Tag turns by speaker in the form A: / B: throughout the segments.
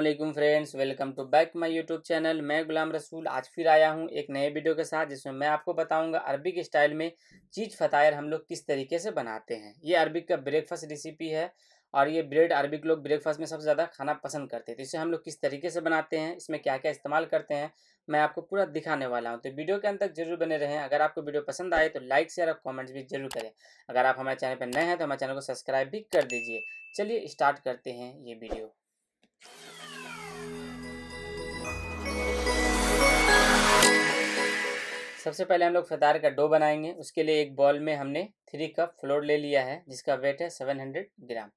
A: अल्लाम friends welcome to back my YouTube channel मैं गुलाम रसूल आज फिर आया हूँ एक नए वीडियो के साथ जिसमें मैं आपको बताऊंगा अरबिक स्टाइल में चीज फतायर हम लोग किस तरीके से बनाते हैं ये अरबिक का ब्रेकफास्ट रेसिपी है और ये ब्रेड अरबिक लोग ब्रेकफास्ट में सबसे ज़्यादा खाना पसंद करते हैं तो इसे हम लोग किस तरीके से बनाते हैं इसमें क्या क्या इस्तेमाल करते हैं मैं आपको पूरा दिखाने वाला हूँ तो वीडियो के अंत तक जरूर बने रहें अगर आपको वीडियो पसंद आए तो लाइक शेयर और कॉमेंट्स भी जरूर करें अगर आप हमारे चैनल पर नए हैं तो हमारे चैनल को सब्सक्राइब भी कर दीजिए चलिए स्टार्ट करते हैं ये वीडियो सबसे पहले हम लोग फतार का डो बनाएंगे उसके लिए एक बॉल में हमने थ्री कप फ्लोर ले लिया है जिसका वेट है सेवन हंड्रेड ग्राम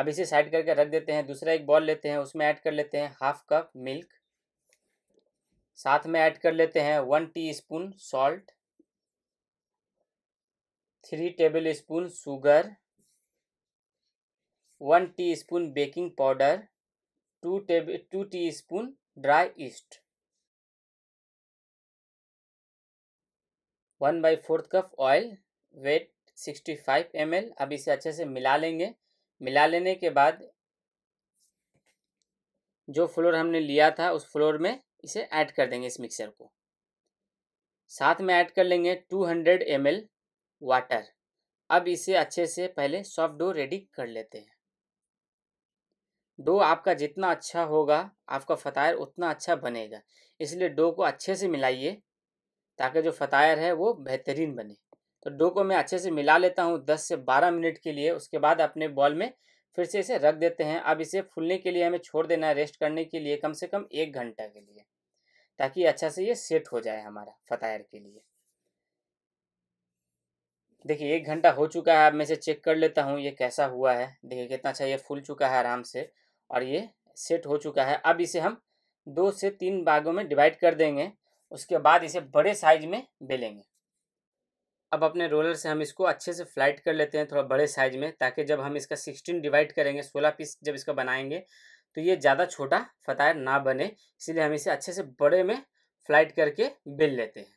A: अब इसे साइड करके रख देते हैं दूसरा एक बॉल लेते हैं उसमें ऐड कर लेते हैं हाफ कप मिल्क साथ में ऐड कर लेते हैं one teaspoon salt three tablespoon sugar one teaspoon baking powder two table two teaspoon dry yeast one by fourth cup oil weight sixty five M L अब इसे अच्छे से मिला लेंगे मिला लेने के बाद जो फ्लोर हमने लिया था उस फ्लोर में इसे ऐड कर देंगे इस मिक्सर को साथ में ऐड कर लेंगे two hundred M L water अब इसे अच्छे से पहले सॉफ्ट डो रेडी कर लेते हैं डो आपका जितना अच्छा होगा आपका फतायर उतना अच्छा बनेगा इसलिए डो को अच्छे से मिलाइए ताकि जो फतायर है वो बेहतरीन बने तो डो को मैं अच्छे से मिला लेता हूँ दस से बारह मिनट के लिए उसके बाद अपने बॉल में फिर से इसे रख देते हैं अब इसे फूलने के लिए हमें छोड़ देना है रेस्ट करने के लिए कम से कम एक घंटा के लिए ताकि अच्छा से ये सेट हो जाए हमारा फतायर के लिए देखिए एक घंटा हो चुका है अब मैं इसे चेक कर लेता हूँ ये कैसा हुआ है देखिए कितना अच्छा ये फूल चुका है आराम से और ये सेट हो चुका है अब इसे हम दो से तीन बागों में डिवाइड कर देंगे उसके बाद इसे बड़े साइज में बेलेंगे अब अपने रोलर से हम इसको अच्छे से फ्लाइट कर लेते हैं थोड़ा बड़े साइज में ताकि जब हम इसका सिक्सटीन डिवाइड करेंगे सोलह पीस जब इसका बनाएंगे तो ये ज़्यादा छोटा फतायर ना बने इसलिए हम इसे अच्छे से बड़े में फ्लाइट करके बेल लेते हैं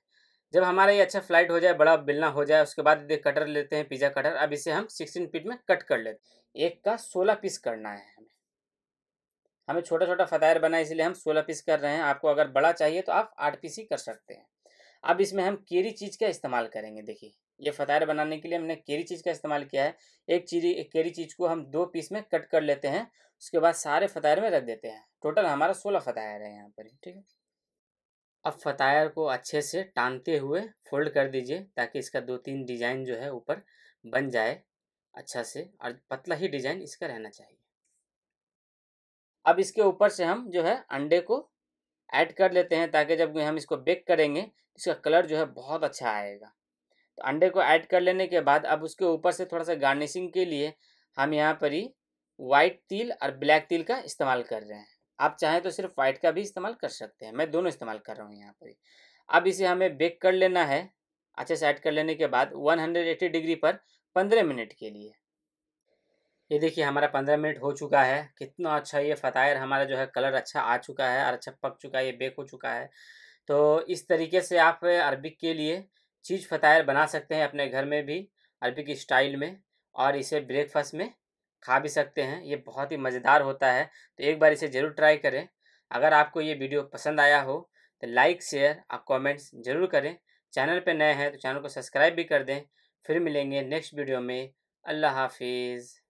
A: जब हमारा ये अच्छा फ्लाइट हो जाए बड़ा बिलना हो जाए उसके बाद कटर लेते हैं पिज़्ज़ा कटर अब इसे हम सिक्सटीन पीट में कट कर लेते हैं एक का सोलह पीस करना है हमें हमें छोटा छोटा फतायर बना इसलिए हम सोलह पीस कर रहे हैं आपको अगर बड़ा चाहिए तो आप आठ पीस ही कर सकते हैं अब इसमें हम केरी चीज़ का इस्तेमाल करेंगे देखिए ये फतायर बनाने के लिए हमने केरी चीज़ का इस्तेमाल किया है एक चीरी केरी चीज़ को हम दो पीस में कट कर लेते हैं उसके बाद सारे फतायर में रख देते हैं टोटल हमारा सोलह फतायर है यहाँ पर ठीक है अब फतायर को अच्छे से टानते हुए फोल्ड कर दीजिए ताकि इसका दो तीन डिज़ाइन जो है ऊपर बन जाए अच्छा से और पतला ही डिज़ाइन इसका रहना चाहिए अब इसके ऊपर से हम जो है अंडे को ऐड कर लेते हैं ताकि जब हम इसको बेक करेंगे इसका कलर जो है बहुत अच्छा आएगा तो अंडे को ऐड कर लेने के बाद अब उसके ऊपर से थोड़ा सा गार्निशिंग के लिए हम यहाँ पर ही वाइट तिल और ब्लैक तिल का इस्तेमाल कर रहे हैं आप चाहें तो सिर्फ वाइट का भी इस्तेमाल कर सकते हैं मैं दोनों इस्तेमाल कर रहा हूँ यहाँ पर अब इसे हमें बेक कर लेना है अच्छे से ऐड कर लेने के बाद 180 डिग्री पर 15 मिनट के लिए ये देखिए हमारा पंद्रह मिनट हो चुका है कितना अच्छा ये फतायर हमारा जो है कलर अच्छा आ चुका है और अच्छा पक चुका है ये बेक हो चुका है तो इस तरीके से आप अरबिक के लिए चीज़ फतायर बना सकते हैं अपने घर में भी अरबिक स्टाइल में और इसे ब्रेकफास्ट में खा भी सकते हैं ये बहुत ही मज़ेदार होता है तो एक बार इसे ज़रूर ट्राई करें अगर आपको ये वीडियो पसंद आया हो तो लाइक शेयर और कॉमेंट्स ज़रूर करें चैनल पर नए हैं तो चैनल को सब्सक्राइब भी कर दें फिर मिलेंगे नेक्स्ट वीडियो में अल्लाह हाफिज़